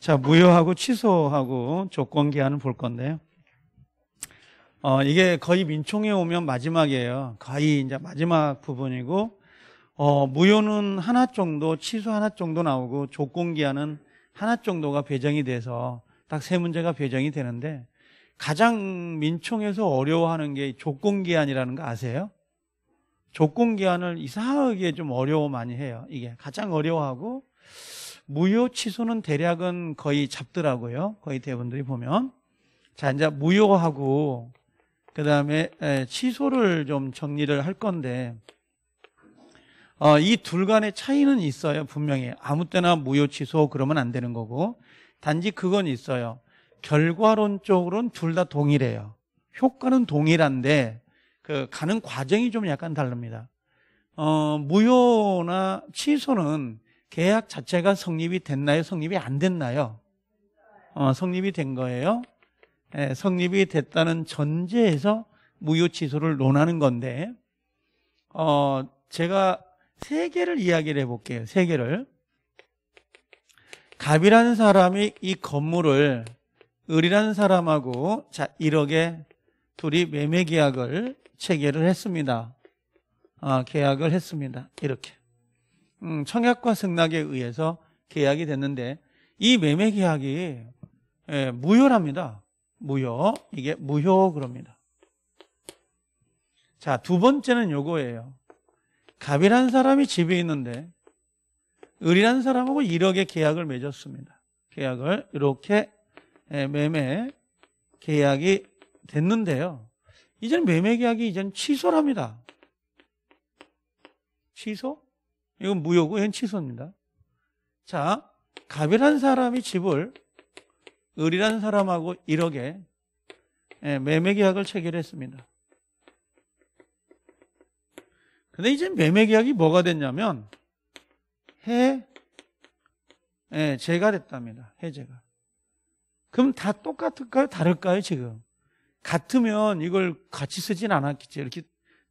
자, 무효하고 취소하고 조건 기한을 볼 건데요. 어, 이게 거의 민총에 오면 마지막이에요. 거의 이제 마지막 부분이고, 어, 무효는 하나 정도, 취소 하나 정도 나오고, 조건 기한은 하나 정도가 배정이 돼서 딱 세 문제가 배정이 되는데, 가장 민총에서 어려워하는 게 조건 기한이라는 거 아세요? 조건 기한을 이상하게 좀 어려워 많이 해요. 이게 가장 어려워하고, 무효 취소는 대략은 거의 잡더라고요. 거의 대부분들이 보면. 자, 이제 무효하고 그 다음에 취소를 좀 정리를 할 건데 어, 이 둘 간의 차이는 있어요. 분명히 아무 때나 무효 취소 그러면 안 되는 거고 단지 그건 있어요. 결과론적으로는 둘 다 동일해요. 효과는 동일한데 그 가는 과정이 좀 약간 다릅니다. 어, 무효나 취소는 계약 자체가 성립이 됐나요? 성립이 안 됐나요? 어, 성립이 된 거예요. 예, 성립이 됐다는 전제에서 무효 취소를 논하는 건데, 어, 제가 세 개를 이야기를 해볼게요. 세 개를. 갑이라는 사람이 이 건물을 을이라는 사람하고 자 1억에 둘이 매매 계약을 체결을 했습니다. 아, 계약을 했습니다. 이렇게. 음, 청약과 승낙에 의해서 계약이 됐는데 이 매매 계약이 예, 무효랍니다. 무효. 이게 무효 그럽니다. 자, 두 번째는 요거예요. 갑이라는 사람이 집에 있는데 을이라는 사람하고 1억의 계약을 맺었습니다. 계약을 이렇게 예, 매매 계약이 됐는데요. 이제는 매매 계약이 이제는 취소랍니다. 취소? 이건 무효고 이건 취소입니다. 자, 갑이란 사람이 집을 을이라는 사람하고 1억에 예, 매매 계약을 체결했습니다. 근데 이제 매매 계약이 뭐가 됐냐면 해 예, 제가 됐답니다. 해제가. 그럼 다 똑같을까요? 다를까요? 지금 같으면 이걸 같이 쓰진 않았겠죠. 이렇게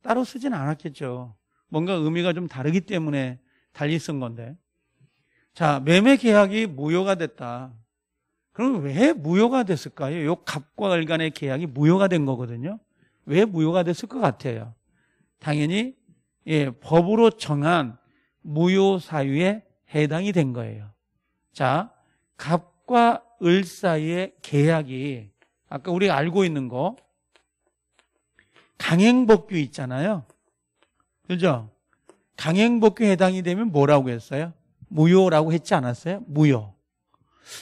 따로 쓰진 않았겠죠. 뭔가 의미가 좀 다르기 때문에 달리 쓴 건데. 자, 매매 계약이 무효가 됐다. 그럼 왜 무효가 됐을까요? 요 갑과 을 간의 계약이 무효가 된 거거든요. 왜 무효가 됐을 것 같아요? 당연히 예, 법으로 정한 무효 사유에 해당이 된 거예요. 자, 갑과 을 사이의 계약이 아까 우리가 알고 있는 거 강행법규 있잖아요. 그죠? 강행복귀 해당이 되면 뭐라고 했어요? 무효라고 했지 않았어요? 무효.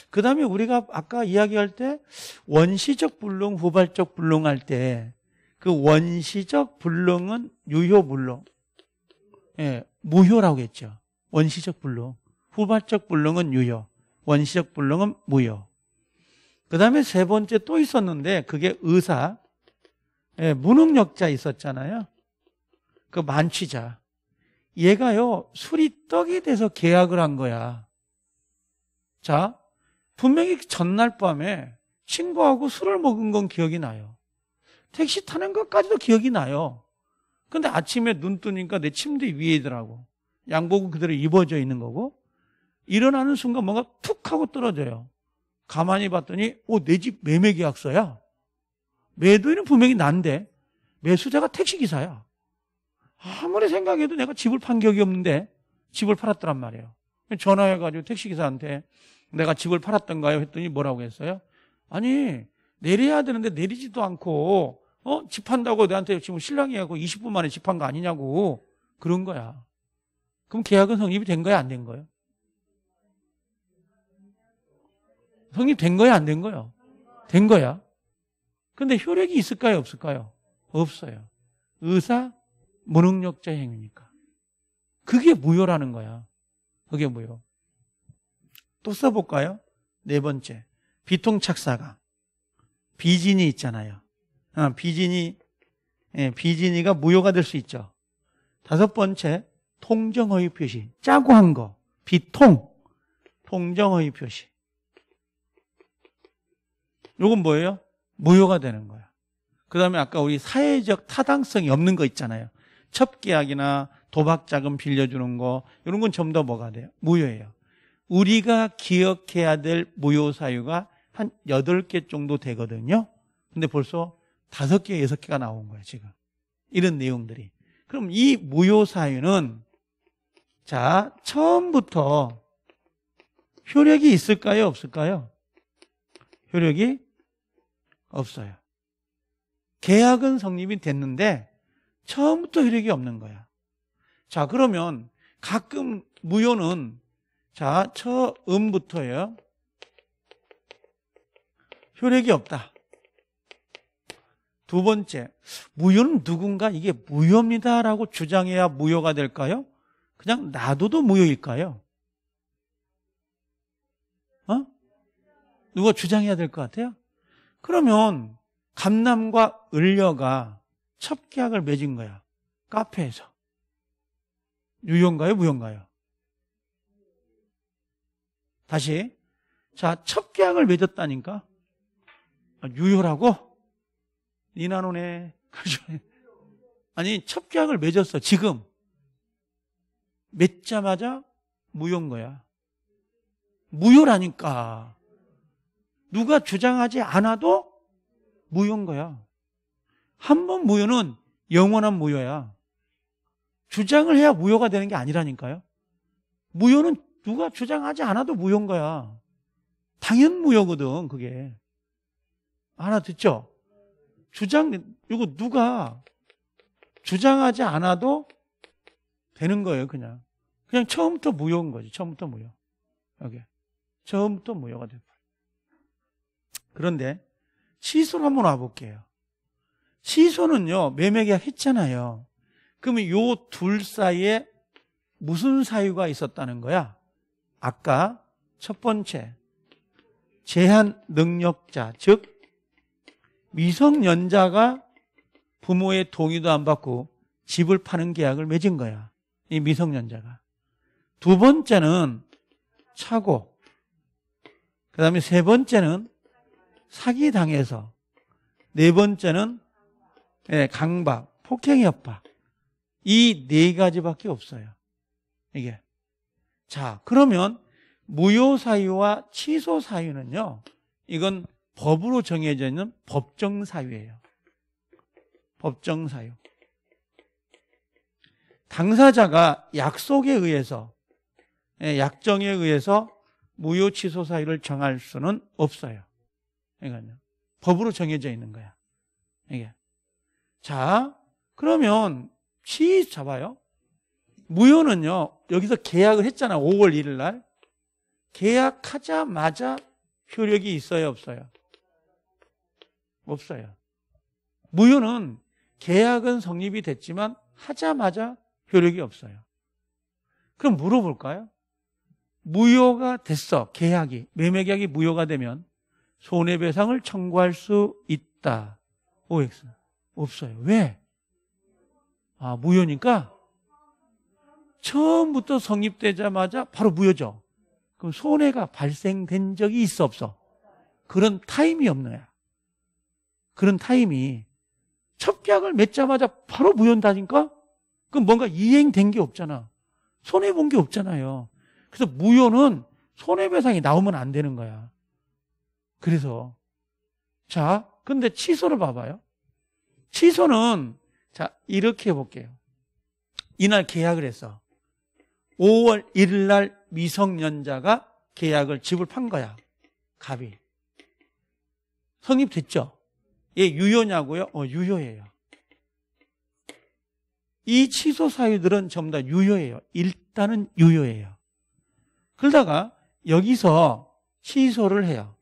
그 다음에 우리가 아까 이야기할 때 원시적 불능, 후발적 불능 할때 그 원시적 불능은 유효 불능. 예, 무효라고 했죠. 원시적 불능. 후발적 불능은 유효. 원시적 불능은 무효. 그 다음에 세 번째 또 있었는데 그게 의사. 예, 무능력자 있었잖아요. 그 만취자. 얘가요, 술이 떡이 돼서 계약을 한 거야. 자, 분명히 전날 밤에 친구하고 술을 먹은 건 기억이 나요. 택시 타는 것까지도 기억이 나요. 근데 아침에 눈 뜨니까 내 침대 위에 있더라고. 양복은 그대로 입어져 있는 거고. 일어나는 순간 뭔가 툭 하고 떨어져요. 가만히 봤더니, 오, 내 집 매매 계약서야. 매도인은 분명히 난데, 매수자가 택시기사야. 아무리 생각해도 내가 집을 판격이 없는데 집을 팔았더란 말이에요. 전화해가지고 택시기사한테 내가 집을 팔았던가요? 했더니 뭐라고 했어요? 아니, 내려야 되는데 내리지도 않고, 어? 집 판다고 내한테 지금 신랑이 하고 20분 만에 집 판 거 아니냐고. 그런 거야. 그럼 계약은 성립이 된 거야? 안 된거야 성립된 거야? 안 된거야된 거야. 근데 효력이 있을까요? 없을까요? 없어요. 의사 무능력자행위니까 그게 무효라는 거야. 그게 무효. 또 써볼까요? 네 번째. 비통착사가. 비진이 있잖아요. 아, 비진이, 예, 비진이가 무효가 될 수 있죠. 다섯 번째. 통정허위 표시. 짜고 한 거. 비통. 통정허위 표시. 요건 뭐예요? 무효가 되는 거야. 그 다음에 아까 우리 사회적 타당성이 없는 거 있잖아요. 첩계약이나 도박 자금 빌려주는 거 이런 건 전부 다 뭐가 돼요? 무효예요. 우리가 기억해야 될 무효 사유가 한 8개 정도 되거든요. 근데 벌써 5개, 6개가 나온 거예요, 지금. 이런 내용들이. 그럼 이 무효 사유는 자, 처음부터 효력이 있을까요, 없을까요? 효력이 없어요. 계약은 성립이 됐는데 처음부터 효력이 없는 거야. 자, 그러면 가끔 무효는 자, 처음부터요. 효력이 없다. 두 번째, 무효는 누군가 이게 무효입니다라고 주장해야 무효가 될까요? 그냥 놔둬도 무효일까요? 어? 누가 주장해야 될 것 같아요? 그러면 감남과 을려가 첫 계약을 맺은 거야. 카페에서. 유효인가요? 무효인가요? 다시. 자, 첫 계약을 맺었다니까? 유효라고? 아, 니나노네. 그죠? 아니, 첫 계약을 맺었어. 지금. 맺자마자 무효인 거야. 무효라니까. 누가 주장하지 않아도 무효인 거야. 한번 무효는 영원한 무효야. 주장을 해야 무효가 되는 게 아니라니까요. 무효는 누가 주장하지 않아도 무효인 거야. 당연 무효거든, 그게. 하나 듣죠? 주장, 이거 누가 주장하지 않아도 되는 거예요, 그냥. 그냥 처음부터 무효인 거지, 처음부터 무효. 여기. 처음부터 무효가 돼버려. 그런데, 시를 한번 와볼게요. 시소는요, 매매계약 했잖아요. 그러면 요 둘 사이에 무슨 사유가 있었다는 거야? 아까 첫 번째, 제한 능력자, 즉, 미성년자가 부모의 동의도 안 받고 집을 파는 계약을 맺은 거야. 이 미성년자가. 두 번째는 차고, 그 다음에 세 번째는 사기 당해서, 네 번째는 예, 강박, 폭행 협박. 이 네 가지밖에 없어요. 이게. 자, 그러면 무효사유와 취소사유는요, 이건 법으로 정해져 있는 법정사유예요. 법정사유. 당사자가 약속에 의해서, 예, 약정에 의해서 무효 취소 사유를 정할 수는 없어요. 이거는 법으로 정해져 있는 거야. 이게 자, 그러면 시 잡아요. 무효는요. 여기서 계약을 했잖아. 5월 1일 날. 계약하자마자 효력이 있어요, 없어요? 없어요. 무효는 계약은 성립이 됐지만 하자마자 효력이 없어요. 그럼 물어볼까요? 무효가 됐어. 계약이. 매매계약이 무효가 되면 손해배상을 청구할 수 있다. OX. 없어요. 왜? 아, 무효니까 처음부터 성립되자마자 바로 무효죠. 그럼 손해가 발생된 적이 있어 없어? 그런 타임이 없는 거 그런 타임이 첫 계약을 맺자마자 바로 무효다니까 그럼 뭔가 이행된 게 없잖아. 손해 본 게 없잖아요. 그래서 무효는 손해배상이 나오면 안 되는 거야. 그래서 자, 근데 취소를 봐봐요. 취소는 자 이렇게 해볼게요. 이날 계약을 해서 5월 1일 날 미성년자가 계약을 집을 판 거야. 갑이. 성립됐죠? 얘 유효냐고요? 어, 유효예요. 이 취소 사유들은 전부 다 유효예요. 일단은 유효예요. 그러다가 여기서 취소를 해요.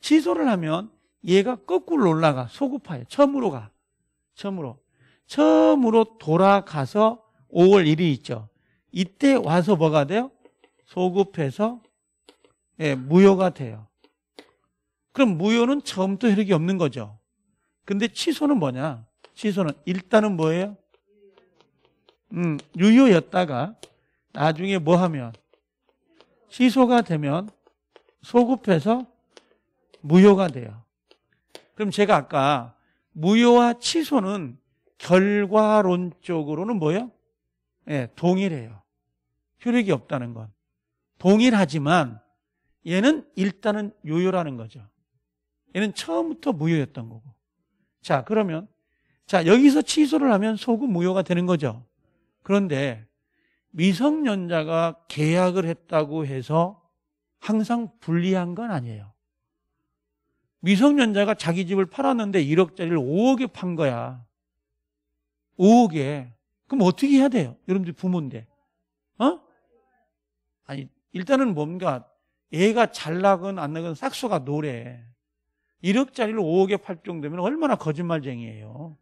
취소를 하면 얘가 거꾸로 올라가 소급하여 처음으로 가 처음으로 처음으로 돌아가서 5월 1일 있죠 이때 와서 뭐가 돼요? 소급해서 예, 무효가 돼요 그럼 무효는 처음부터 효력이 없는 거죠 근데 취소는 뭐냐 취소는 일단은 뭐예요? 음, 유효였다가 나중에 뭐 하면 취소가 되면 소급해서 무효가 돼요 그럼 제가 아까 무효와 취소는 결과론적으로는 뭐예요? 네, 동일해요. 효력이 없다는 건. 동일하지만 얘는 일단은 요요라는 거죠. 얘는 처음부터 무효였던 거고. 자, 그러면 자, 여기서 취소를 하면 소급 무효가 되는 거죠. 그런데 미성년자가 계약을 했다고 해서 항상 불리한 건 아니에요. 미성년자가 자기 집을 팔았는데 1억짜리를 5억에 판 거야. 5억에. 그럼 어떻게 해야 돼요? 여러분들 부모인데. 어? 아니, 일단은 뭔가 애가 잘 나건 안 나건 싹수가 노래. 1억짜리를 5억에 팔 정도면 얼마나 거짓말쟁이에요.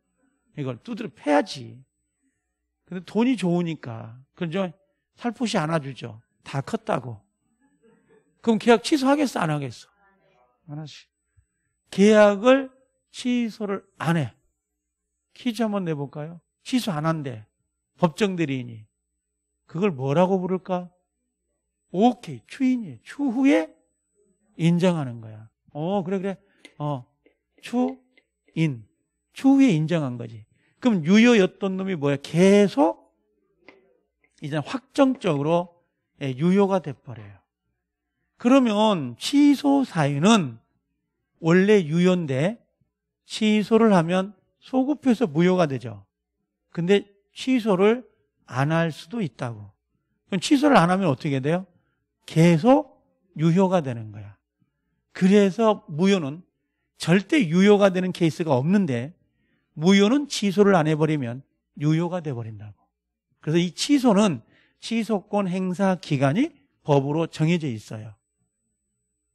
이걸 두드려 패야지. 근데 돈이 좋으니까. 그죠? 살포시 안아주죠. 다 컸다고. 그럼 계약 취소하겠어? 안 하겠어? 안 하지. 계약을 취소를 안 해. 퀴즈 한번 내볼까요? 취소 안 한대. 법정 대리인이. 그걸 뭐라고 부를까? 오케이. 추인이. 추후에 인정하는 거야. 어, 그래, 그래. 어, 추인. 추후에 인정한 거지. 그럼 유효였던 놈이 뭐야? 계속 이제 확정적으로 예, 유효가 돼버려요. 그러면 취소 사유는 원래 유효인데 취소를 하면 소급해서 무효가 되죠. 근데 취소를 안 할 수도 있다고. 그럼 취소를 안 하면 어떻게 돼요? 계속 유효가 되는 거야. 그래서 무효는 절대 유효가 되는 케이스가 없는데 무효는 취소를 안 해버리면 유효가 돼버린다고. 그래서 이 취소는 취소권 행사 기간이 법으로 정해져 있어요.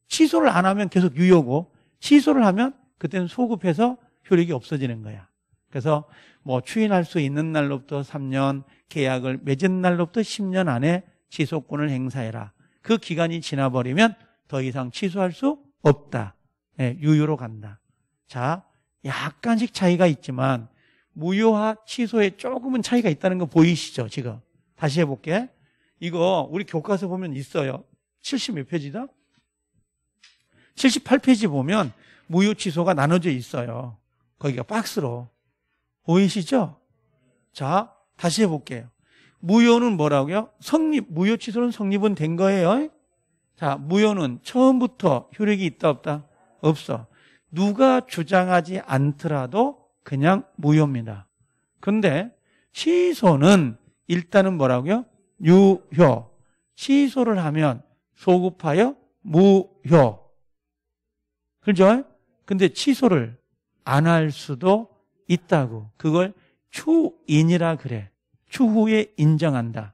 취소를 안 하면 계속 유효고 취소를 하면 그때는 소급해서 효력이 없어지는 거야. 그래서 뭐 추인할 수 있는 날로부터 3년, 계약을 맺은 날로부터 10년 안에 취소권을 행사해라. 그 기간이 지나버리면 더 이상 취소할 수 없다. 네, 유효로 간다. 자, 약간씩 차이가 있지만 무효화 취소에 조금은 차이가 있다는 거 보이시죠? 지금 다시 해볼게. 이거 우리 교과서 보면 있어요. 70 몇 페이지다? 78페이지 보면 무효 취소가 나눠져 있어요. 거기가 박스로. 보이시죠? 자, 다시 해볼게요. 무효는 뭐라고요? 성립, 무효 취소는 성립은 된 거예요. 자, 무효는 처음부터 효력이 있다 없다? 없어. 누가 주장하지 않더라도 그냥 무효입니다. 근데 취소는 일단은 뭐라고요? 유효. 취소를 하면 소급하여 무효. 그죠? 근데 취소를 안 할 수도 있다고. 그걸 추인이라 그래. 추후에 인정한다.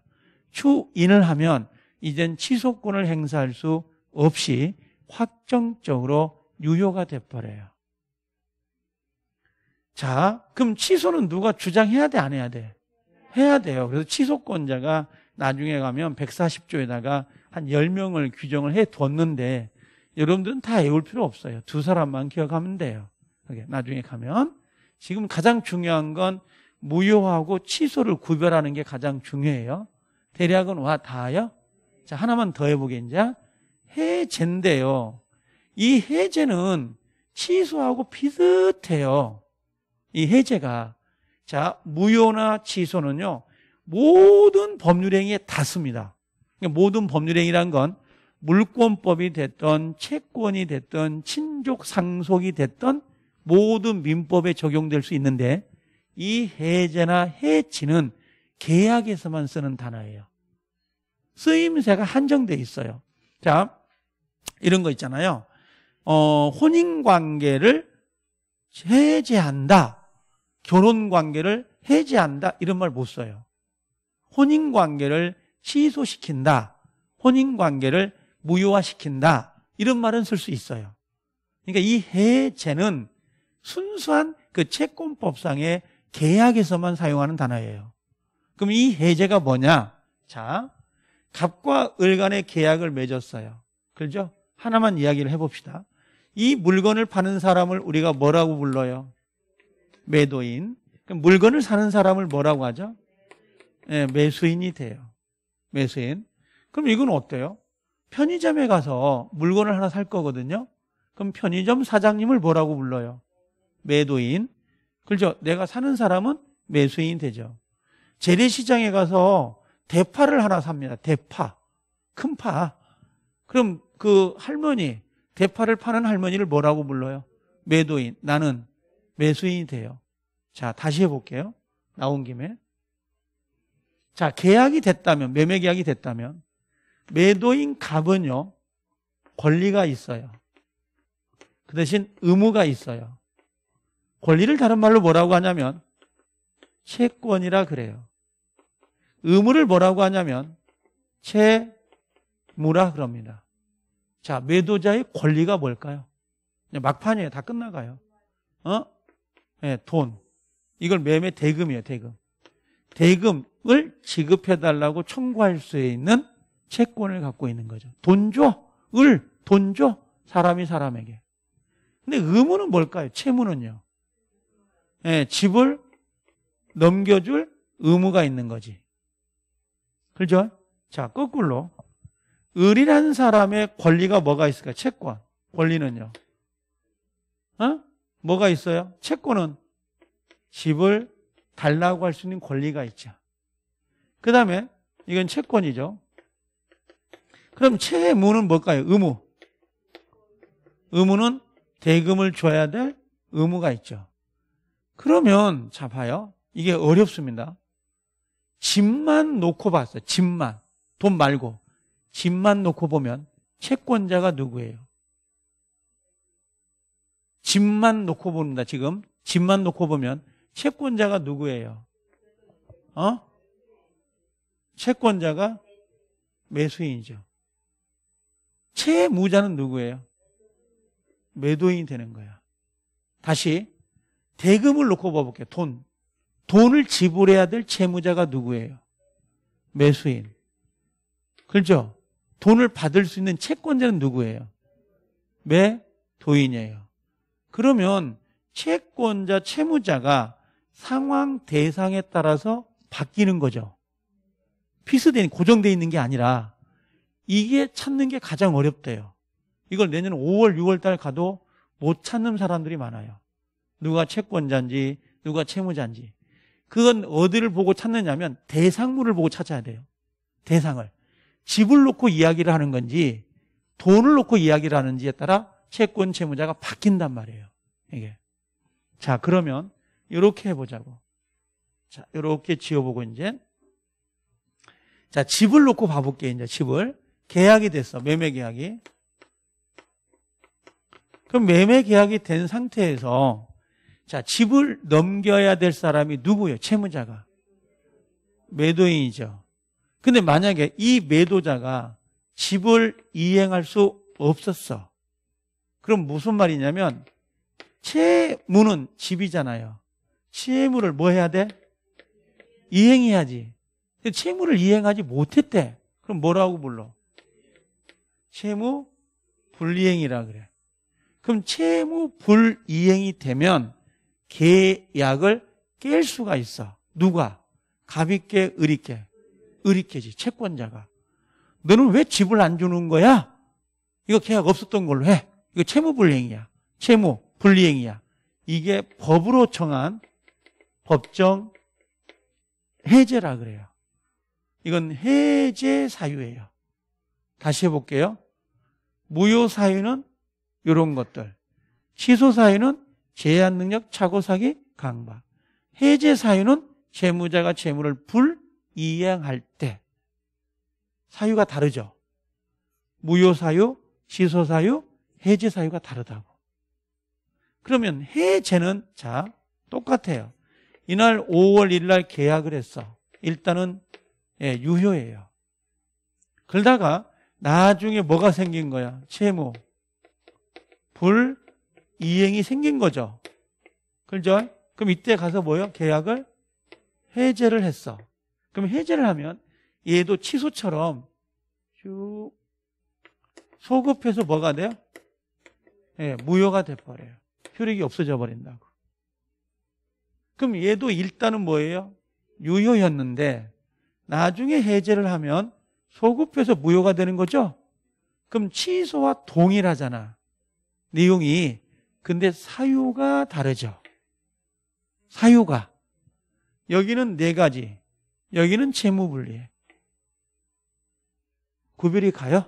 추인을 하면 이젠 취소권을 행사할 수 없이 확정적으로 유효가 돼버려요. 자, 그럼 취소는 누가 주장해야 돼, 안 해야 돼? 해야 돼요. 그래서 취소권자가 나중에 가면 140조에다가 한 10명을 규정을 해 뒀는데 여러분들은 다 외울 필요 없어요. 두 사람만 기억하면 돼요. 나중에 가면 지금 가장 중요한 건 무효하고 취소를 구별하는 게 가장 중요해요. 대략은 와다요 자, 하나만 더 해보게 이제 해제인데요. 이 해제는 취소하고 비슷해요. 이 해제가 자, 무효나 취소는요. 모든 법률 행위에 닿습니다. 그러니까 모든 법률 행위란 건 물권법이 됐던 채권이 됐던 친족 상속이 됐던 모든 민법에 적용될 수 있는데 이 해제나 해치는 계약에서만 쓰는 단어예요. 쓰임새가 한정돼 있어요. 자, 이런 거 있잖아요. 어, 혼인 관계를 해제한다. 결혼 관계를 해제한다. 이런 말 못 써요. 혼인 관계를 취소시킨다. 혼인 관계를 무효화시킨다. 이런 말은 쓸 수 있어요. 그러니까 이 해제는 순수한 그 채권법상의 계약에서만 사용하는 단어예요. 그럼 이 해제가 뭐냐? 자, 갑과 을 간의 계약을 맺었어요. 그죠? 렇 하나만 이야기를 해봅시다. 이 물건을 파는 사람을 우리가 뭐라고 불러요? 매도인. 그럼 물건을 사는 사람을 뭐라고 하죠? 예, 매수인이 돼요. 매수인. 그럼 이건 어때요? 편의점에 가서 물건을 하나 살 거거든요. 그럼 편의점 사장님을 뭐라고 불러요? 매도인. 그렇죠? 내가 사는 사람은 매수인 되죠. 재래시장에 가서 대파를 하나 삽니다. 대파. 큰 파. 그럼 그 할머니, 대파를 파는 할머니를 뭐라고 불러요? 매도인. 나는 매수인이 돼요. 자, 다시 해볼게요. 나온 김에. 자, 계약이 됐다면, 매매 계약이 됐다면, 매도인 갑은요, 권리가 있어요. 그 대신 의무가 있어요. 권리를 다른 말로 뭐라고 하냐면 채권이라 그래요. 의무를 뭐라고 하냐면 채무라 그럽니다. 자, 매도자의 권리가 뭘까요? 막판이에요. 다 끝나가요. 어? 네, 돈. 이걸 매매 대금이에요, 대금. 대금을 지급해달라고 청구할 수 있는 채권을 갖고 있는 거죠. 돈 줘, 을, 돈 줘, 사람이 사람에게. 근데 의무는 뭘까요? 채무는요. 예, 집을 넘겨줄 의무가 있는 거지. 그죠? 자, 거꾸로. 을이라는 사람의 권리가 뭐가 있을까? 요 채권. 권리는요. 어? 뭐가 있어요? 채권은 집을 달라고 할 수 있는 권리가 있죠. 그 다음에 이건 채권이죠. 그럼 채무는 뭘까요? 의무. 의무는 대금을 줘야 될 의무가 있죠. 그러면 자 봐요. 이게 어렵습니다. 집만 놓고 봤어요. 집만. 돈 말고 집만 놓고 보면 채권자가 누구예요? 집만 놓고 봅니다. 지금 집만 놓고 보면 채권자가 누구예요? 어? 채권자가 매수인이죠. 채무자는 누구예요? 매도인이 되는 거야. 다시 대금을 놓고 봐볼게요. 돈. 돈을 지불해야 될 채무자가 누구예요? 매수인. 그렇죠? 돈을 받을 수 있는 채권자는 누구예요? 매도인이에요. 그러면 채권자, 채무자가 상황 대상에 따라서 바뀌는 거죠. 피스된 고정되어 있는 게 아니라 이게 찾는 게 가장 어렵대요. 이걸 내년 5월, 6월 달 가도 못 찾는 사람들이 많아요. 누가 채권자인지, 누가 채무자인지. 그건 어디를 보고 찾느냐면 대상물을 보고 찾아야 돼요. 대상을. 집을 놓고 이야기를 하는 건지 돈을 놓고 이야기를 하는지에 따라 채권 채무자가 바뀐단 말이에요. 이게. 자, 그러면 이렇게 해보자고. 자, 이렇게 지어보고 이제. 자, 집을 놓고 봐볼게, 이제 집을. 계약이 됐어. 매매 계약이. 그럼 매매 계약이 된 상태에서 자, 집을 넘겨야 될 사람이 누구예요? 채무자가. 매도인이죠. 근데 만약에 이 매도자가 집을 이행할 수 없었어. 그럼 무슨 말이냐면 채무는 집이잖아요. 채무를 뭐 해야 돼? 이행해야지. 채무를 이행하지 못했대. 그럼 뭐라고 불러? 채무 불이행이라 그래 그럼 채무 불이행이 되면 계약을 깰 수가 있어. 누가? 갑있게 을있게. 을있게지 채권자가. 너는 왜 집을 안 주는 거야? 이거 계약 없었던 걸로 해. 이거 채무 불이행이야. 채무 불이행이야. 이게 법으로 정한 법정 해제라 그래요. 이건 해제 사유예요. 다시 해볼게요. 무효 사유는 이런 것들. 취소 사유는 제한 능력 착오 사기 강박. 해제 사유는 채무자가 채무를 불이행할 때 사유가 다르죠. 무효 사유, 취소 사유, 해제 사유가 다르다고. 그러면 해제는 자, 똑같아요. 이날 5월 1일 날 계약을 했어. 일단은 예, 유효예요. 그러다가 나중에 뭐가 생긴 거야? 채무. 불, 이행이 생긴 거죠. 그죠? 그럼 이때 가서 뭐요? 예 계약을 해제를 했어. 그럼 해제를 하면 얘도 취소처럼 쭉 소급해서 뭐가 돼요? 예, 무효가 돼버려요. 효력이 없어져 버린다고. 그럼 얘도 일단은 뭐예요? 유효였는데 나중에 해제를 하면 소급해서 무효가 되는 거죠? 그럼 취소와 동일하잖아. 내용이. 근데 사유가 다르죠. 사유가. 여기는 네 가지. 여기는 채무분리해. 구별이 가요?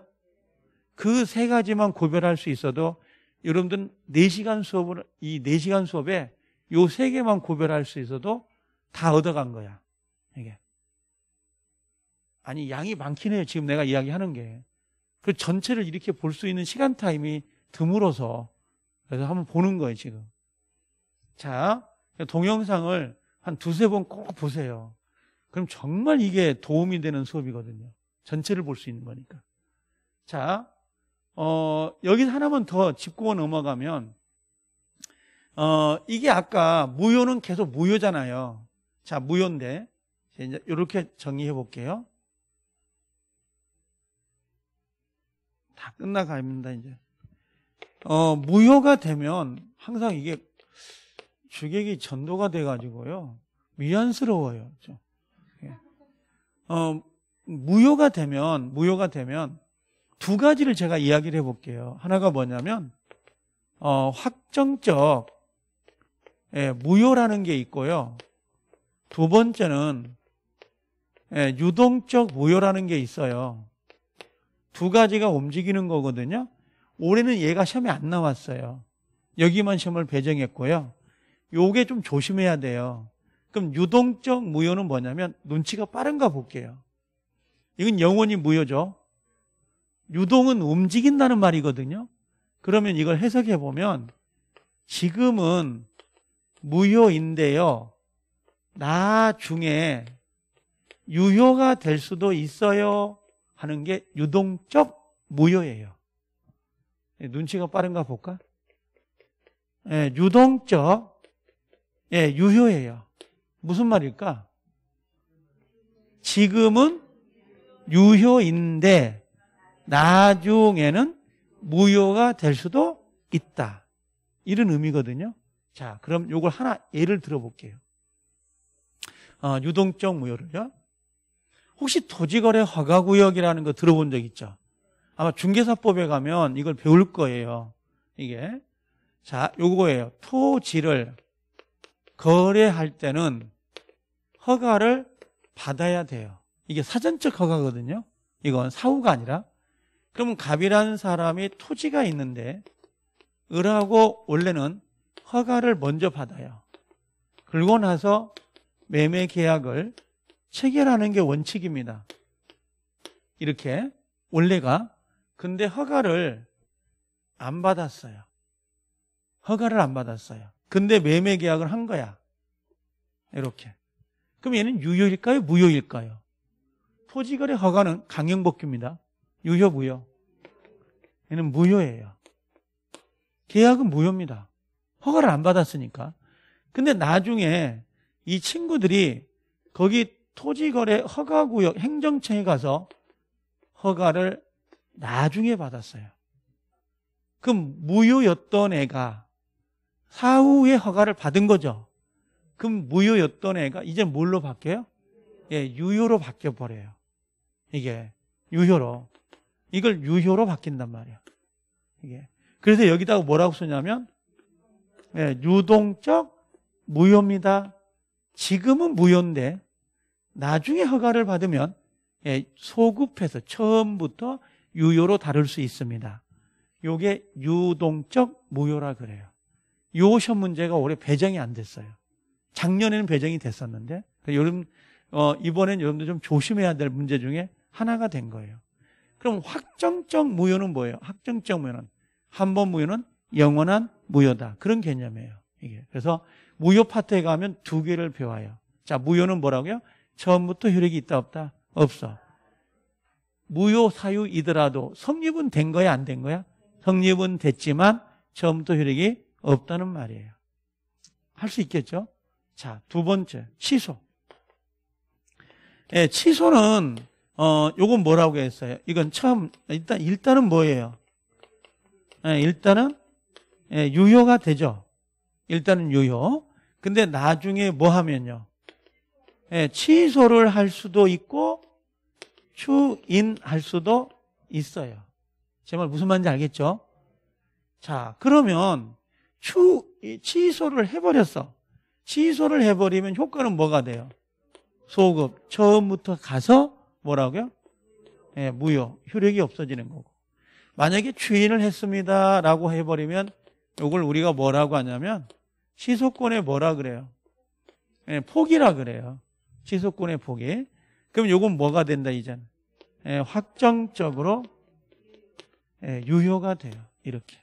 그 세 가지만 구별할 수 있어도 여러분들 은 4시간 수업을, 이 4시간 수업에 요 세 개만 구별할 수 있어도 다 얻어간 거야. 이게. 아니 양이 많긴 해요. 지금 내가 이야기하는 게. 그 전체를 이렇게 볼 수 있는 시간 타임이 드물어서 그래서 한번 보는 거예요, 지금. 자, 동영상을 한 두세 번 꼭 보세요. 그럼 정말 이게 도움이 되는 수업이거든요. 전체를 볼 수 있는 거니까. 자, 어, 여기 하나만 더 짚고 넘어가면, 어, 이게 아까 무효는 계속 무효잖아요. 자, 무효인데, 이제 이렇게 정리해 볼게요. 다 끝나갑니다 이제. 어 무효가 되면 항상 이게 주객이 전도가 돼가지고요 미안스러워요. 예. 어 무효가 되면 무효가 되면 두 가지를 제가 이야기를 해볼게요. 하나가 뭐냐면 어, 확정적 예, 무효라는 게 있고요. 두 번째는 예, 유동적 무효라는 게 있어요. 두 가지가 움직이는 거거든요. 올해는 얘가 시험에 안 나왔어요. 여기만 시험을 배정했고요. 요게 좀 조심해야 돼요. 그럼 유동적 무효는 뭐냐면 눈치가 빠른가 볼게요. 이건 영원히 무효죠. 유동은 움직인다는 말이거든요. 그러면 이걸 해석해 보면 지금은 무효인데요. 나중에 유효가 될 수도 있어요. 하는 게 유동적 무효예요. 예, 눈치가 빠른가 볼까? 예, 유동적 예, 유효예요. 무슨 말일까? 지금은 유효인데 나중에는 무효가 될 수도 있다. 이런 의미거든요. 자, 그럼 요걸 하나 예를 들어 볼게요. 어, 유동적 무효를요. 혹시 토지거래 허가구역이라는 거 들어본 적 있죠? 아마 중개사법에 가면 이걸 배울 거예요. 이게. 자, 요거예요. 토지를 거래할 때는 허가를 받아야 돼요. 이게 사전적 허가거든요. 이건 사후가 아니라. 그러면 갑이라는 사람이 토지가 있는데 을하고 원래는 허가를 먼저 받아요. 그러고 나서 매매 계약을 체결하는 게 원칙입니다. 이렇게 원래가 근데 허가를 안 받았어요. 허가를 안 받았어요. 근데 매매 계약을 한 거야. 이렇게. 그럼 얘는 유효일까요? 무효일까요? 토지거래 허가는 강행복귀입니다. 유효, 무효. 얘는 무효예요. 계약은 무효입니다. 허가를 안 받았으니까. 근데 나중에 이 친구들이 거기 토지거래 허가구역 행정청에 가서 허가를 나중에 받았어요. 그럼 무효였던 애가 사후에 허가를 받은 거죠. 그럼 무효였던 애가 이제 뭘로 바뀌어요? 예, 유효로 바뀌어 버려요. 이게 유효로 이걸 유효로 바뀐단 말이에요. 이게 그래서 여기다가 뭐라고 쓰냐면 예, 유동적 무효입니다. 지금은 무효인데 나중에 허가를 받으면 예, 소급해서 처음부터 유효로 다룰 수 있습니다. 요게 유동적 무효라 그래요. 요션 문제가 올해 배정이 안 됐어요. 작년에는 배정이 됐었는데 여름 그러니까 어, 이번엔 여러분들 좀 조심해야 될 문제 중에 하나가 된 거예요. 그럼 확정적 무효는 뭐예요? 확정적 무효는 한 번 무효는 영원한 무효다 그런 개념이에요. 이게 그래서 무효 파트에 가면 두 개를 배워요. 자 무효는 뭐라고요? 처음부터 효력이 있다 없다? 없어. 무효 사유이더라도 성립은 된 거야 안 된 거야? 성립은 됐지만 처음부터 효력이 없다는 말이에요. 할 수 있겠죠? 자, 두 번째, 취소. 예, 취소는 어, 요건 뭐라고 했어요? 이건 처음 일단 일단은 뭐예요? 예, 일단은 예, 유효가 되죠. 일단은 유효. 근데 나중에 뭐 하면요? 예, 취소를 할 수도 있고 추인할 수도 있어요. 제 말 무슨 말인지 알겠죠? 자, 그러면 추, 취소를 해버렸어. 취소를 해버리면 효과는 뭐가 돼요? 소급. 처음부터 가서 뭐라고요? 예, 무효. 효력이 없어지는 거고. 만약에 추인을 했습니다. 라고 해버리면 이걸 우리가 뭐라고 하냐면 취소권에 뭐라 그래요? 예, 포기라 그래요. 지소권의 포기. 그럼 요건 뭐가 된다 이제는 예, 확정적으로 예, 유효가 돼요 이렇게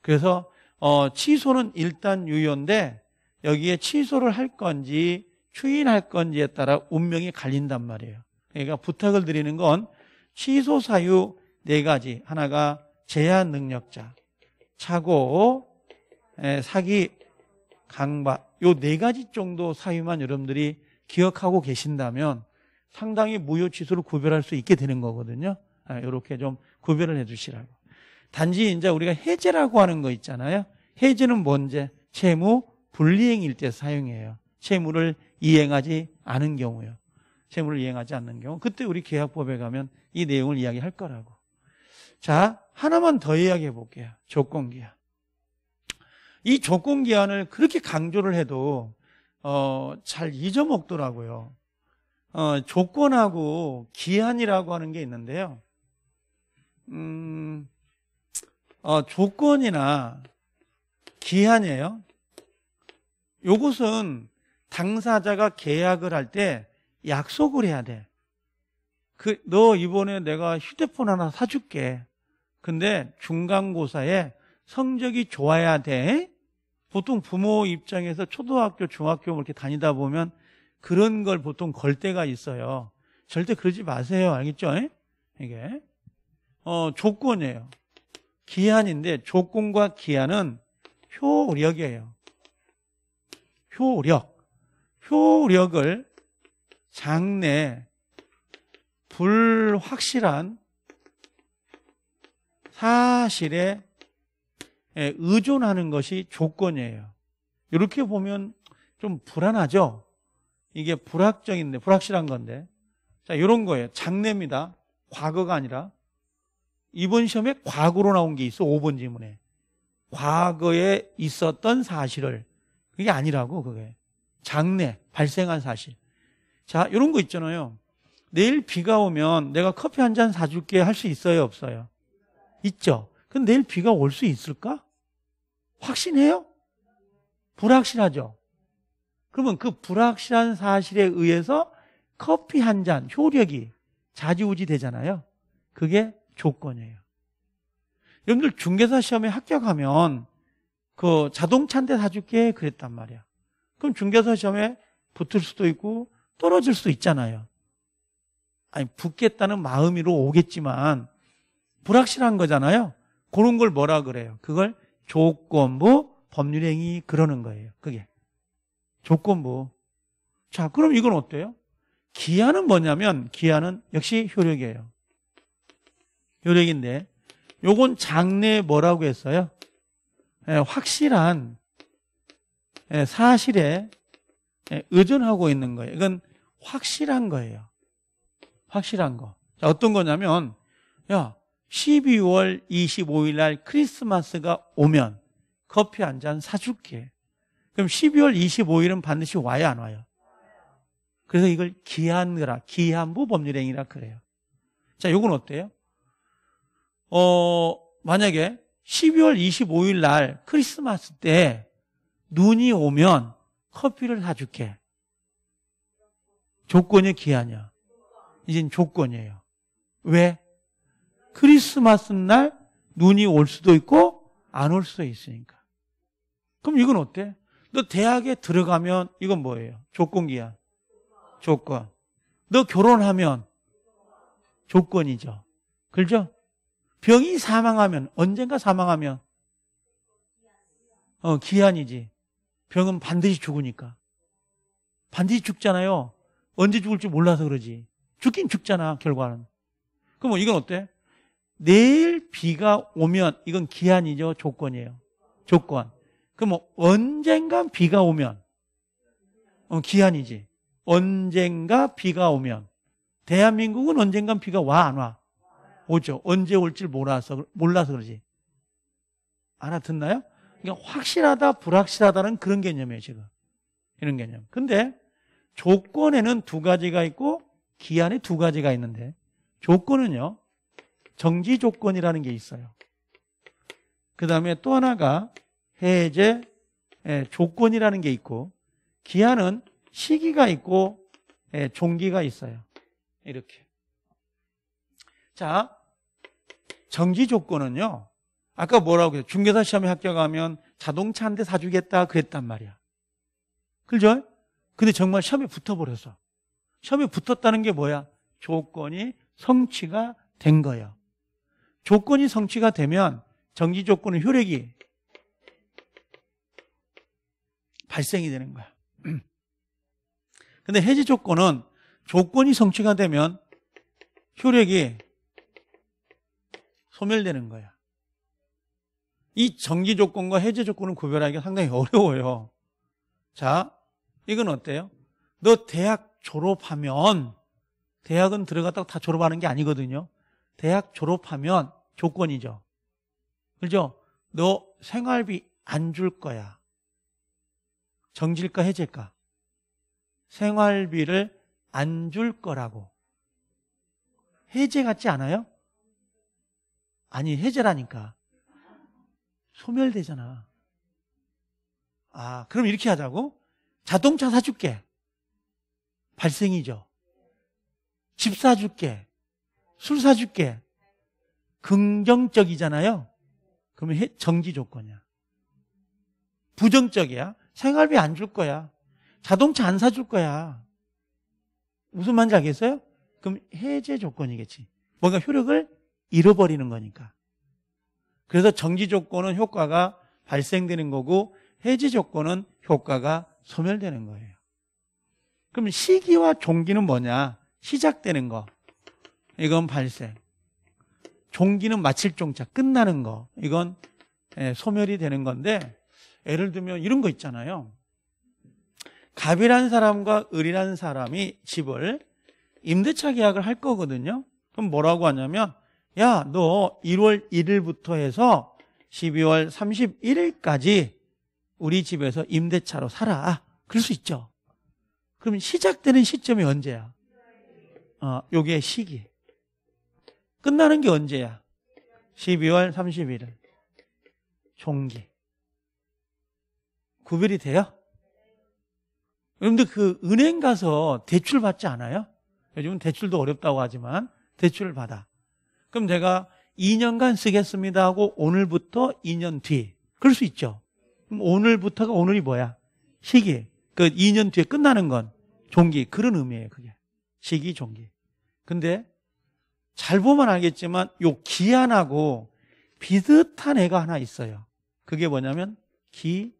그래서 어, 취소는 일단 유효인데 여기에 취소를 할 건지 추인할 건지에 따라 운명이 갈린단 말이에요 그러니까 부탁을 드리는 건 취소 사유 네 가지 하나가 제한 능력자 차고 예, 사기 강박 요 네 가지 정도 사유만 여러분들이 기억하고 계신다면 상당히 무효 취소를 구별할 수 있게 되는 거거든요. 이렇게 아, 좀 구별을 해주시라고. 단지 이제 우리가 해제라고 하는 거 있잖아요. 해제는 뭔지 채무 불이행일 때 사용해요. 채무를 이행하지 않은 경우요. 채무를 이행하지 않는 경우. 그때 우리 계약법에 가면 이 내용을 이야기할 거라고. 자, 하나만 더 이야기해 볼게요. 조건기한. 이 조건기한을 그렇게 강조를 해도 어, 잘 잊어먹더라고요. 어, 조건하고 기한이라고 하는 게 있는데요. 음, 어, 조건이나 기한이에요. 요것은 당사자가 계약을 할 때 약속을 해야 돼. 그, 너 이번에 내가 휴대폰 하나 사줄게. 근데 중간고사에 성적이 좋아야 돼. 보통 부모 입장에서 초등학교, 중학교 이렇게 다니다 보면 그런 걸 보통 걸 때가 있어요. 절대 그러지 마세요. 알겠죠? 이게. 어, 조건이에요. 기한인데 조건과 기한은 효력이에요. 효력. 효력을 장래 불확실한 사실에 예, 의존하는 것이 조건이에요. 이렇게 보면 좀 불안하죠? 이게 불확정인데, 불확실한 건데. 자, 이런 거예요. 장례입니다 과거가 아니라. 이번 시험에 과거로 나온 게 있어, 5번 지문에. 과거에 있었던 사실을. 그게 아니라고, 그게. 장례 발생한 사실. 자, 이런 거 있잖아요. 내일 비가 오면 내가 커피 한 잔 사줄게 할 수 있어요, 없어요? 있죠? 근데 내일 비가 올 수 있을까? 확신해요? 불확실하죠. 그러면 그 불확실한 사실에 의해서 커피 한 잔 효력이 자지우지 되잖아요. 그게 조건이에요. 여러분들 중개사 시험에 합격하면 그 자동차 한 대 사줄게 그랬단 말이야. 그럼 중개사 시험에 붙을 수도 있고 떨어질 수도 있잖아요. 아니 붙겠다는 마음으로 오겠지만 불확실한 거잖아요. 그런 걸 뭐라 그래요? 그걸 조건부 법률행위 그러는 거예요. 그게. 조건부. 자, 그럼 이건 어때요? 기한은 뭐냐면 기한은 역시 효력이에요. 효력인데 요건 장래 뭐라고 했어요? 예, 확실한 예, 사실에 예, 의존하고 있는 거예요. 이건 확실한 거예요. 확실한 거. 자, 어떤 거냐면 야 12월 25일 날 크리스마스가 오면 커피 한 잔 사줄게. 그럼 12월 25일은 반드시 와야 안 와요? 그래서 이걸 기한느라, 기한부 법률행위라 그래요. 자, 요건 어때요? 어, 만약에 12월 25일 날 크리스마스 때 눈이 오면 커피를 사줄게. 조건이 기한이야. 이젠 조건이에요. 왜? 크리스마스 날 눈이 올 수도 있고 안 올 수도 있으니까. 그럼 이건 어때? 너 대학에 들어가면 이건 뭐예요? 조건기야. 조건. 너 결혼하면 조건이죠. 그죠? 병이 사망하면 언젠가 사망하면 어, 기한이지. 병은 반드시 죽으니까. 반드시 죽잖아요. 언제 죽을지 몰라서 그러지. 죽긴 죽잖아, 결과는. 그럼 뭐 이건 어때? 내일 비가 오면 이건 기한이죠 조건이에요 조건 그럼 뭐 언젠가 비가 오면 어, 기한이지 언젠가 비가 오면 대한민국은 언젠간 비가 와 안 와? 오죠 언제 올지 몰라서, 몰라서 그러지 알아듣나요? 그러니까 확실하다 불확실하다는 그런 개념이에요 지금 이런 개념 근데 조건에는 두 가지가 있고 기한에 두 가지가 있는데 조건은요 정지 조건이라는 게 있어요. 그 다음에 또 하나가 해제 예, 조건이라는 게 있고 기한은 시기가 있고 예, 종기가 있어요. 이렇게. 자, 정지 조건은요. 아까 뭐라고 했죠? 중개사 시험에 합격하면 자동차 한 대 사주겠다 그랬단 말이야. 그죠? 근데 정말 시험에 붙어버려서. 시험에 붙었다는 게 뭐야? 조건이 성취가 된 거예요. 조건이 성취가 되면 정지 조건의 효력이 발생이 되는 거야. 근데 해지 조건은 조건이 성취가 되면 효력이 소멸되는 거야. 이 정지 조건과 해제 조건을 구별하기가 상당히 어려워요. 자, 이건 어때요? 너 대학 졸업하면 대학은 들어갔다가다 졸업하는 게 아니거든요. 대학 졸업하면 조건이죠. 그죠? 너 생활비 안 줄 거야. 정질까 해제까 생활비를 안 줄 거라고. 해제 같지 않아요? 아니, 해제라니까. 소멸되잖아. 아, 그럼 이렇게 하자고? 자동차 사줄게. 발생이죠. 집 사줄게. 술 사줄게. 긍정적이잖아요. 그러면 정지 조건이야. 부정적이야. 생활비 안 줄 거야. 자동차 안 사줄 거야. 무슨 말인지 알겠어요? 그럼 해제 조건이겠지. 뭔가 효력을 잃어버리는 거니까. 그래서 정지 조건은 효과가 발생되는 거고 해지 조건은 효과가 소멸되는 거예요. 그럼 시기와 종기는 뭐냐? 시작되는 거. 이건 발생. 종기는 마칠 종자 끝나는 거 이건 예, 소멸이 되는 건데 예를 들면 이런 거 있잖아요. 갑이란 사람과 을이란 사람이 집을 임대차 계약을 할 거거든요. 그럼 뭐라고 하냐면 야, 너 1월 1일부터 해서 12월 31일까지 우리 집에서 임대차로 살아. 그럴 수 있죠. 그럼 시작되는 시점이 언제야? 어, 요게 시기. 끝나는 게 언제야? 12월 31일. 종기. 구별이 돼요? 여러분들 그 은행 가서 대출 받지 않아요? 요즘은 대출도 어렵다고 하지만 대출을 받아. 그럼 내가 2년간 쓰겠습니다 하고 오늘부터 2년 뒤. 그럴 수 있죠. 그럼 오늘부터가 오늘이 뭐야? 시기. 그 2년 뒤에 끝나는 건 종기. 그런 의미예요, 그게. 시기, 종기. 근데 잘 보면 알겠지만 요 기안하고 비슷한 애가 하나 있어요. 그게 뭐냐면 기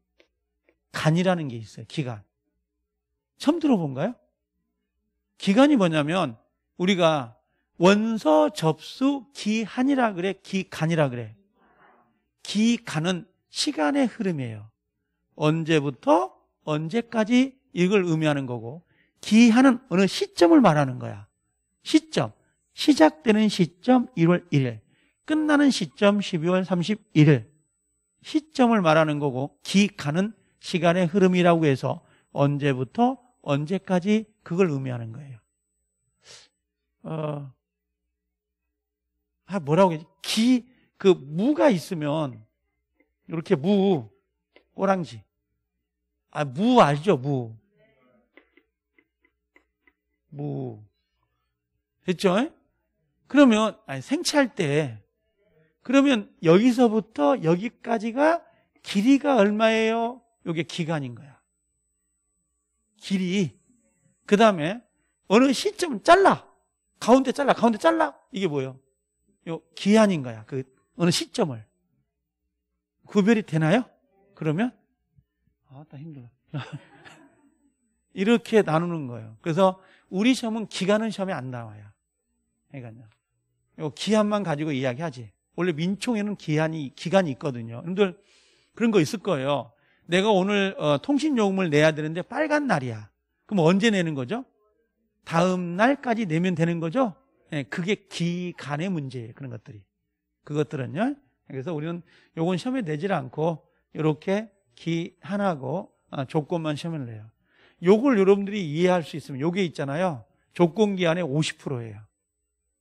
간이라는 게 있어요. 기간. 처음 들어본가요? 기간이 뭐냐면 우리가 원서 접수 기한이라 그래, 기간이라 그래. 기간은 시간의 흐름이에요. 언제부터 언제까지 이걸 의미하는 거고 기한은 어느 시점을 말하는 거야. 시점. 시작되는 시점 1월 1일, 끝나는 시점 12월 31일. 시점을 말하는 거고 기가는 시간의 흐름이라고 해서 언제부터 언제까지 그걸 의미하는 거예요. 어, 아, 뭐라고 해야지? 기, 그 무가 있으면 이렇게 무, 꼬랑지. 아, 무아죠 무. 무. 됐죠? 에? 그러면 아니 생체할 때 그러면 여기서부터 여기까지가 길이가 얼마예요? 이게 기간인 거야. 길이. 그 다음에 어느 시점 잘라. 가운데 잘라. 가운데 잘라. 이게 뭐예요? 요 기한인 거야. 그 어느 시점을. 구별이 되나요? 그러면 아따 힘들어. 이렇게 나누는 거예요. 그래서 우리 시험은 기간은 시험에 안 나와요. 그러니까요. 기한만 가지고 이야기하지. 원래 민총에는 기한이 기간이 있거든요. 여러분들 그런 거 있을 거예요. 내가 오늘 어, 통신 요금을 내야 되는데 빨간 날이야. 그럼 언제 내는 거죠? 다음 날까지 내면 되는 거죠? 예, 그게 기간의 문제예요. 그런 것들이. 그것들은요. 그래서 우리는 요건 시험에 내질 않고 이렇게 기한하고 아, 어, 조건만 시험을 내요. 요걸 여러분들이 이해할 수 있으면 요게 있잖아요. 조건 기한의 50%예요.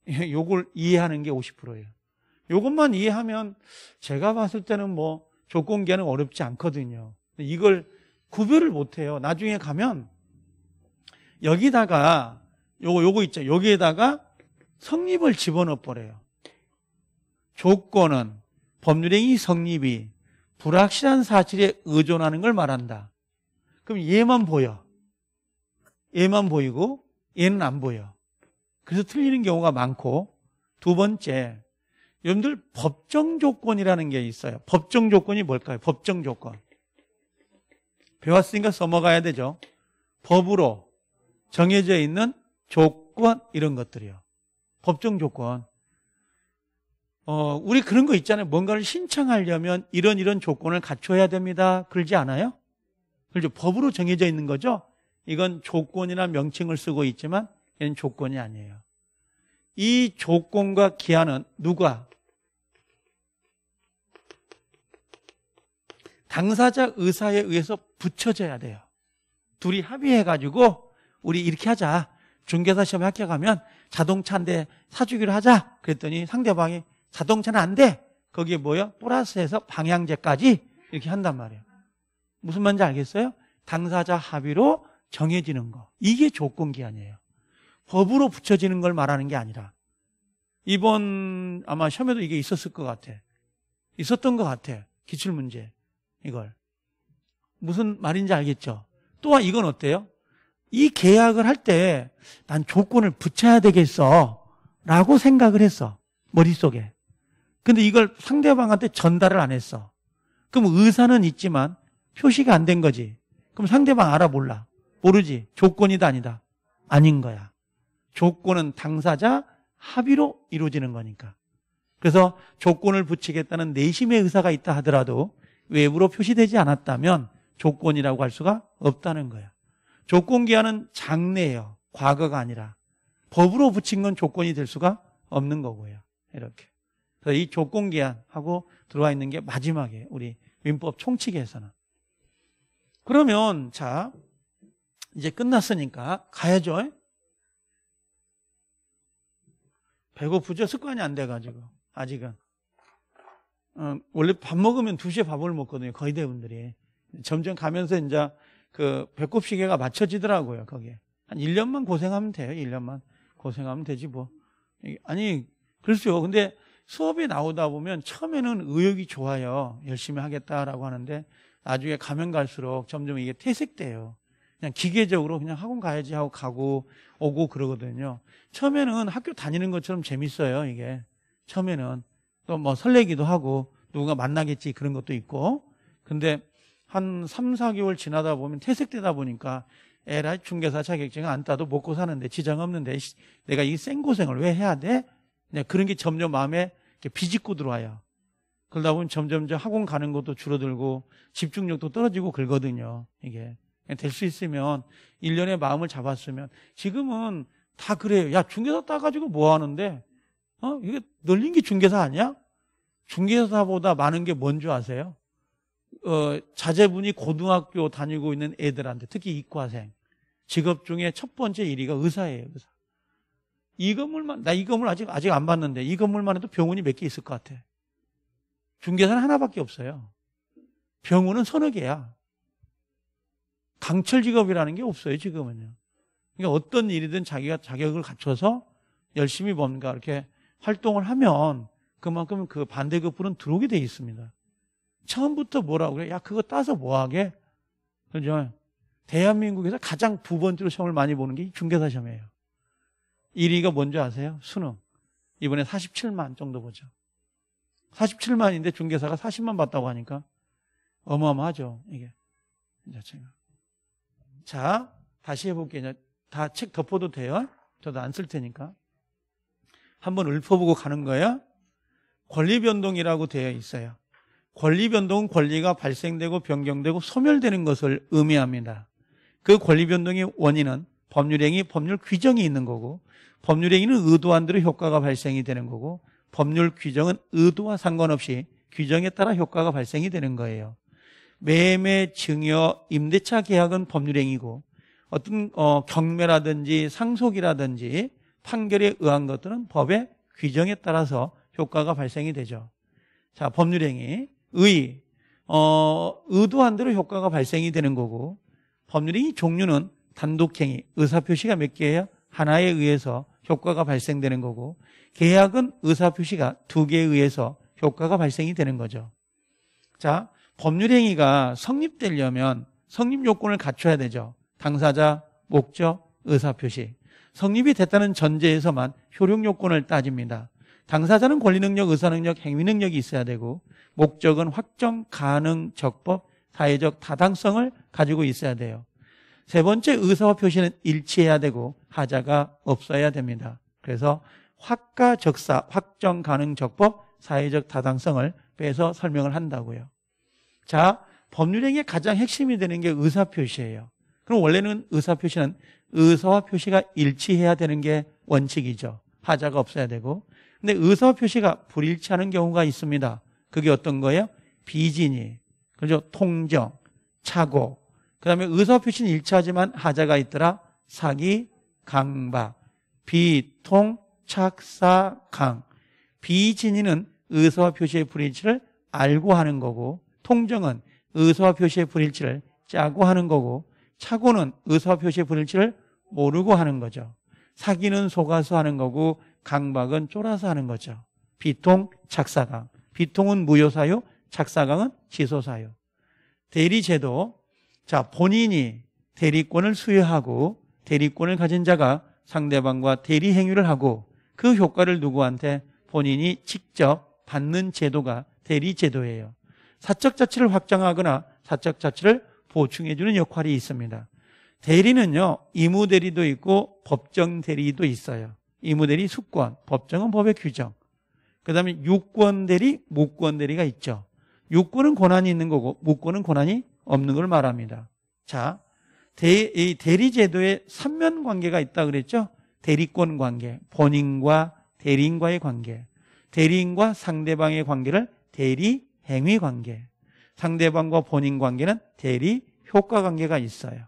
요걸 예, 이해하는 게 50%예요. 요것만 이해하면 제가 봤을 때는 뭐 조건계는 어렵지 않거든요. 이걸 구별을 못 해요. 나중에 가면 여기다가 요거 요거 있죠. 여기에다가 성립을 집어넣어 버려요. 조건은 법률행위 성립이 불확실한 사실에 의존하는 걸 말한다. 그럼 얘만 보여. 얘만 보이고 얘는 안 보여. 그래서 틀리는 경우가 많고 두 번째 여러분들 법정 조건이라는 게 있어요. 법정 조건이 뭘까요? 법정 조건. 배웠으니까 써먹어야 되죠. 법으로 정해져 있는 조건 이런 것들이요. 법정 조건. 어, 우리 그런 거 있잖아요. 뭔가를 신청하려면 이런 이런 조건을 갖춰야 됩니다. 그러지 않아요? 그렇죠. 법으로 정해져 있는 거죠. 이건 조건이나 명칭을 쓰고 있지만 이건 조건이 아니에요. 이 조건과 기한은 누가? 당사자 의사에 의해서 붙여져야 돼요. 둘이 합의해가지고 우리 이렇게 하자. 중개사 시험에 합격하면 자동차 한 대 사주기로 하자. 그랬더니 상대방이 자동차는 안 돼. 거기에 뭐요? 플러스해서 방향제까지 이렇게 한단 말이에요. 무슨 말인지 알겠어요? 당사자 합의로 정해지는 거. 이게 조건기한이에요. 법으로 붙여지는 걸 말하는 게 아니라 이번 아마 시험에도 이게 있었을 것 같아. 있었던 것 같아. 기출 문제. 이걸. 무슨 말인지 알겠죠? 또한 아, 이건 어때요? 이 계약을 할 때 난 조건을 붙여야 되겠어. 라고 생각을 했어. 머릿속에. 근데 이걸 상대방한테 전달을 안 했어. 그럼 의사는 있지만 표시가 안 된 거지. 그럼 상대방 알아 몰라. 모르지. 조건이다 아니다. 아닌 거야. 조건은 당사자 합의로 이루어지는 거니까. 그래서 조건을 붙이겠다는 내심의 의사가 있다 하더라도 외부로 표시되지 않았다면 조건이라고 할 수가 없다는 거야. 조건 기한은 장래예요. 과거가 아니라 법으로 붙인 건 조건이 될 수가 없는 거고요. 이렇게. 그래서 이 조건 기한하고 들어와 있는 게 마지막에 우리 민법 총칙에서는 그러면 자 이제 끝났으니까 가야죠. 배고프죠? 습관이 안 돼가지고. 아직은. 어, 원래 밥 먹으면 2시에 밥을 먹거든요. 거의 대부분들이. 점점 가면서 이제 그 배꼽 시계가 맞춰지더라고요. 거기에. 한 1년만 고생하면 돼요. 1년만 고생하면 되지 뭐. 아니, 글쎄요. 근데 수업이 나오다 보면 처음에는 의욕이 좋아요. 열심히 하겠다라고 하는데 나중에 가면 갈수록 점점 이게 퇴색돼요. 그냥 기계적으로 그냥 학원 가야지 하고 가고 오고 그러거든요. 처음에는 학교 다니는 것처럼 재밌어요, 이게. 처음에는. 또 뭐 설레기도 하고 누가 군 만나겠지 그런 것도 있고. 근데 한 3, 4개월 지나다 보면 퇴색되다 보니까 에라 이 중개사 자격증 안 따도 먹고 사는데 지장 없는데 내가 이 생고생을 왜 해야 돼? 그냥 네, 그런 게 점점 마음에 비집고 들어와요. 그러다 보면 점점 학원 가는 것도 줄어들고 집중력도 떨어지고 그러거든요. 이게. 될수 있으면 일년의 마음을 잡았으면 지금은 다 그래요. 야 중개사 따가지고 뭐 하는데? 어 이게 널린 게 중개사 아니야? 중개사보다 많은 게 뭔 줄 아세요? 어 자제분이 고등학교 다니고 있는 애들한테 특히 이과생 직업 중에 첫 번째 1위가 의사예요. 의사. 이 건물만 나 이 건물 아직 아직 안 봤는데 이 건물만 해도 병원이 몇 개 있을 것 같아. 중개사는 하나밖에 없어요. 병원은 서너 개야. 강철 직업이라는 게 없어요, 지금은요. 그러니까 어떤 일이든 자기가 자격을 갖춰서 열심히 뭔가 이렇게 활동을 하면 그만큼 그 반대급부는 들어오게 돼 있습니다. 처음부터 뭐라고 그래? 야, 그거 따서 뭐하게? 그죠? 대한민국에서 가장 두 번째로 시험을 많이 보는 게 중개사 시험이에요. 1위가 뭔지 아세요? 수능. 이번에 47만 정도 보죠. 47만인데 중개사가 40만 받다고 하니까 어마어마하죠, 이게. 자체가. 자, 다시 해볼게요. 다 책 덮어도 돼요. 저도 안 쓸 테니까. 한번 읊어보고 가는 거예요. 권리변동이라고 되어 있어요. 권리변동은 권리가 발생되고 변경되고 소멸되는 것을 의미합니다. 그 권리변동의 원인은 법률행위, 법률 규정이 있는 거고 법률행위는 의도한 대로 효과가 발생이 되는 거고 법률 규정은 의도와 상관없이 규정에 따라 효과가 발생이 되는 거예요. 매매, 증여, 임대차 계약은 법률행위고 어떤 어, 경매라든지 상속이라든지 판결에 의한 것들은 법의 규정에 따라서 효과가 발생이 되죠. 자, 법률행위, 의, 어, 의도한 대로 효과가 발생이 되는 거고 법률행위 종류는 단독행위, 의사표시가 몇 개예요? 하나에 의해서 효과가 발생되는 거고 계약은 의사표시가 두 개에 의해서 효과가 발생이 되는 거죠. 자, 법률행위가 성립되려면 성립 요건을 갖춰야 되죠. 당사자, 목적, 의사표시. 성립이 됐다는 전제에서만 효력 요건을 따집니다. 당사자는 권리능력, 의사능력, 행위능력이 있어야 되고 목적은 확정, 가능, 적법, 사회적 타당성을 가지고 있어야 돼요. 세 번째 의사와 표시는 일치해야 되고 하자가 없어야 됩니다. 그래서 확가 적사, 확정 가능 적법, 사회적 타당성을 빼서 설명을 한다고요. 자, 법률행위의 가장 핵심이 되는 게 의사표시예요. 그럼 원래는 의사표시는 의사와 표시가 일치해야 되는 게 원칙이죠. 하자가 없어야 되고. 근데 의사와 표시가 불일치하는 경우가 있습니다. 그게 어떤 거예요? 비진이, 그죠? 통정, 차고. 그 다음에 의사와 표시는 일치하지만 하자가 있더라. 사기, 강박. 비통, 착사, 강. 비진이는 의사와 표시의 불일치를 알고 하는 거고 통정은 의사와 표시의 불일치를 짜고 하는 거고 착오는 의사와 표시의 불일치를 모르고 하는 거죠. 사기는 속아서 하는 거고 강박은 쫄아서 하는 거죠. 비통, 착사강. 비통은 무효사유, 착사강은 지소사유. 대리제도. 자, 본인이 대리권을 수여하고 대리권을 가진 자가 상대방과 대리 행위를 하고 그 효과를 누구한테 본인이 직접 받는 제도가 대리제도예요. 사적 자치를 확장하거나 사적 자치를 보충해주는 역할이 있습니다. 대리는요, 이무대리도 있고 법정 대리도 있어요. 이무대리 숙권 법정은 법의 규정. 그 다음에 유권 대리, 무권 대리가 있죠. 유권은 권한이 있는 거고, 무권은 권한이 없는 걸 말합니다. 자, 대, 이 대리 제도에 삼면 관계가 있다 그랬죠? 대리권 관계, 본인과 대리인과의 관계, 대리인과 상대방의 관계를 대리 행위 관계. 상대방과 본인 관계는 대리 효과 관계가 있어요.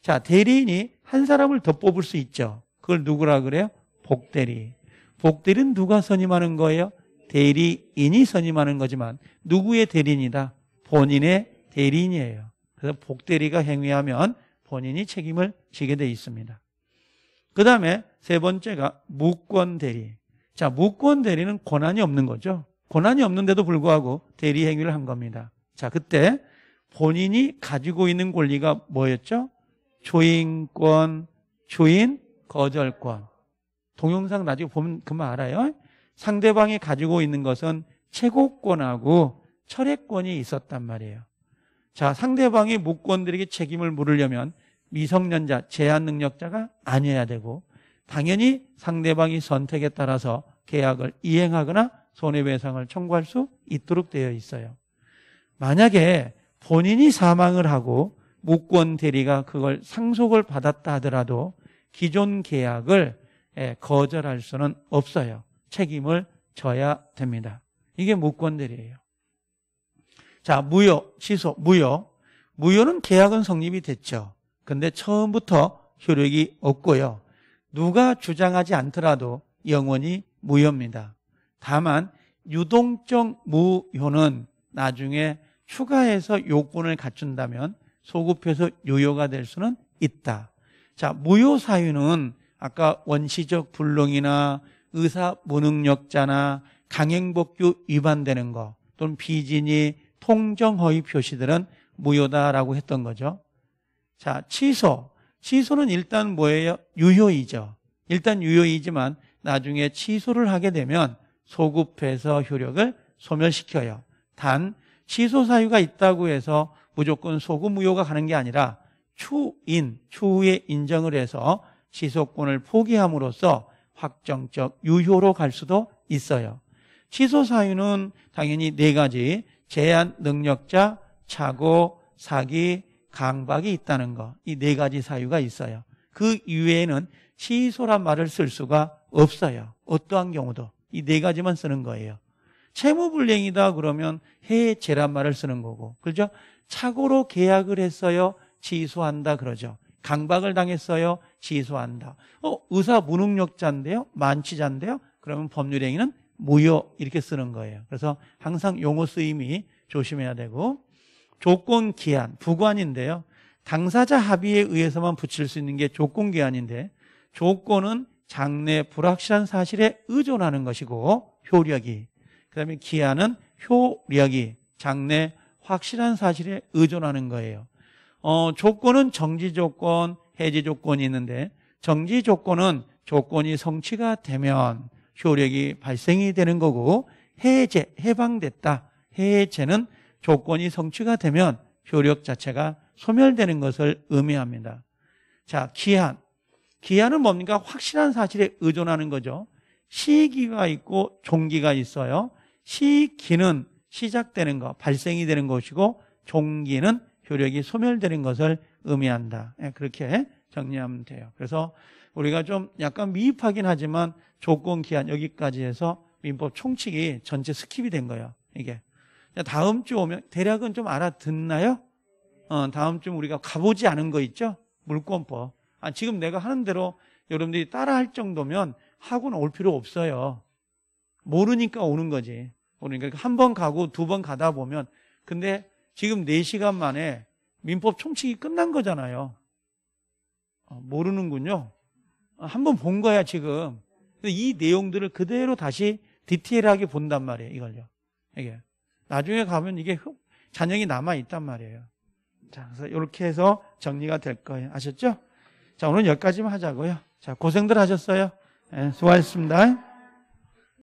자, 대리인이 한 사람을 더 뽑을 수 있죠. 그걸 누구라 그래요? 복대리. 복대리는 누가 선임하는 거예요? 대리인이 선임하는 거지만 누구의 대리인이다? 본인의 대리인이에요. 그래서 복대리가 행위하면 본인이 책임을 지게 돼 있습니다. 그 다음에 세 번째가 무권 대리. 자, 무권 대리는 권한이 없는 거죠. 권한이 없는데도 불구하고 대리 행위를 한 겁니다. 자, 그때 본인이 가지고 있는 권리가 뭐였죠? 조인권, 조인, 거절권. 동영상 나중에 보면 그만 알아요. 상대방이 가지고 있는 것은 최고권하고 철회권이 있었단 말이에요. 자, 상대방이 무권들에게 책임을 물으려면 미성년자, 제한 능력자가 아니어야 되고, 당연히 상대방이 선택에 따라서 계약을 이행하거나 손해배상을 청구할 수 있도록 되어 있어요. 만약에 본인이 사망을 하고 무권 대리가 그걸 상속을 받았다 하더라도 기존 계약을 예, 거절할 수는 없어요. 책임을 져야 됩니다. 이게 무권 대리예요. 자, 무효, 취소, 무효. 무효는 계약은 성립이 됐죠. 근데 처음부터 효력이 없고요. 누가 주장하지 않더라도 영원히 무효입니다. 다만 유동적 무효는 나중에 추가해서 요건을 갖춘다면 소급해서 유효가 될 수는 있다. 자, 무효 사유는 아까 원시적 불능이나 의사 무능력자나 강행복규 위반되는 거 또는 비진이 통정허위 표시들은 무효다라고 했던 거죠. 자, 취소. 취소는 일단 뭐예요? 유효이죠. 일단 유효이지만 나중에 취소를 하게 되면 소급해서 효력을 소멸시켜요. 단 취소 사유가 있다고 해서 무조건 소급 무효가 가는 게 아니라 추인, 추후에 인정을 해서 취소권을 포기함으로써 확정적 유효로 갈 수도 있어요. 취소 사유는 당연히 네 가지 제한 능력자, 착오, 사기, 강박이 있다는 거. 이 네 가지 사유가 있어요. 그 이외에는 취소란 말을 쓸 수가 없어요. 어떠한 경우도. 이네 가지만 쓰는 거예요. 채무불량이다 그러면 해제란 말을 쓰는 거고 그죠? 착오로 계약을 했어요. 취소한다 그러죠. 강박을 당했어요. 취소한다. 어, 의사 무능력자인데요. 만취자인데요. 그러면 법률행위는 무효 이렇게 쓰는 거예요. 그래서 항상 용어 쓰임이 조심해야 되고 조건 기한 부관인데요. 당사자 합의에 의해서만 붙일 수 있는 게 조건 기한인데 조건은 장래 불확실한 사실에 의존하는 것이고 효력이 그다음에 기하는 효력이 장래 확실한 사실에 의존하는 거예요. 어, 조건은 정지 조건, 해지 조건이 있는데 정지 조건은 조건이 성취가 되면 효력이 발생이 되는 거고 해제 해방됐다. 해제는 조건이 성취가 되면 효력 자체가 소멸되는 것을 의미합니다. 자, 기한 기한은 뭡니까? 확실한 사실에 의존하는 거죠. 시기가 있고 종기가 있어요. 시기는 시작되는 것, 발생이 되는 것이고 종기는 효력이 소멸되는 것을 의미한다. 예, 그렇게 정리하면 돼요. 그래서 우리가 좀 약간 미흡하긴 하지만 조건 기한 여기까지 해서 민법 총칙이 전체 스킵이 된 거예요. 이게 다음 주 오면 대략은 좀 알아듣나요? 어, 다음 주 우리가 가보지 않은 거 있죠? 물권법. 아, 지금 내가 하는 대로 여러분들이 따라 할 정도면 학원 올 필요 없어요. 모르니까 오는 거지. 모르니까 그러니까 한번 가고 두 번 가다 보면 근데 지금 4시간 만에 민법 총칙이 끝난 거잖아요. 어, 모르는군요. 아, 한번 본 거야, 지금. 이 내용들을 그대로 다시 디테일하게 본단 말이에요, 이걸요. 이게. 나중에 가면 이게 잔영이 남아있단 말이에요. 자, 그래서 이렇게 해서 정리가 될 거예요. 아셨죠? 자, 오늘 여기까지만 하자고요. 자, 고생들 하셨어요. 네, 수고하셨습니다.